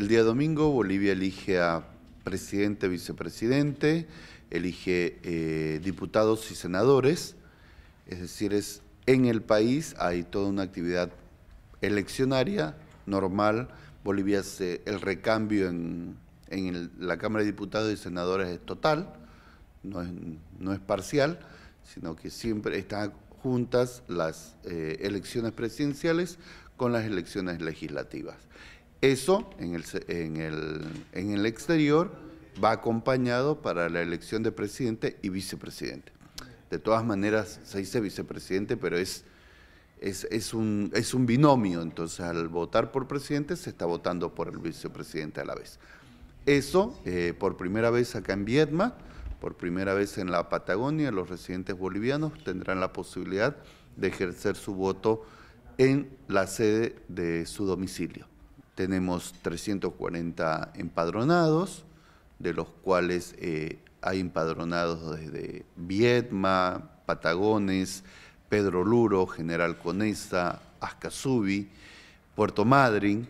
El día domingo Bolivia elige a presidente, vicepresidente, elige eh, diputados y senadores, es decir, es en el país hay toda una actividad eleccionaria normal. Bolivia hace el recambio en, la Cámara de Diputados y Senadores es total, no es, parcial, sino que siempre están juntas las eh, elecciones presidenciales con las elecciones legislativas. Eso en el, el, en el exterior va acompañado para la elección de presidente y vicepresidente. De todas maneras, se dice vicepresidente, pero es, es, un, es un binomio. Entonces, al votar por presidente, se está votando por el vicepresidente a la vez. Eso, eh, por primera vez acá en Vietma, por primera vez en la Patagonia, los residentes bolivianos tendrán la posibilidad de ejercer su voto en la sede de su domicilio tenemos 340 empadronados, de los cuales eh, hay empadronados desde Vietma, Patagones, Pedro Luro, General Conesa, Ascasubi, Puerto Madryn,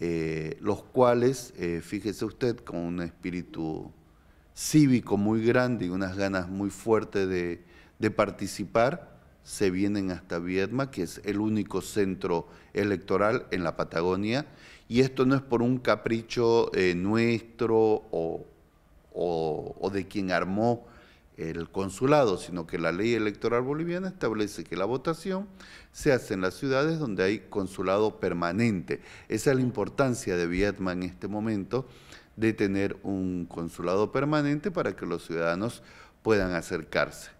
eh, los cuales, eh, fíjese usted, con un espíritu cívico muy grande y unas ganas muy fuertes de participar, se vienen hasta Viedma, que es el único centro electoral en la Patagonia. Y esto no es por un capricho eh, nuestro o, o, de quien armó el consulado, sino que la ley electoral boliviana establece que la votación se hace en las ciudades donde hay consulado permanente. Esa es la importancia de Vietma en este momento, de tener un consulado permanente para que los ciudadanos puedan acercarse.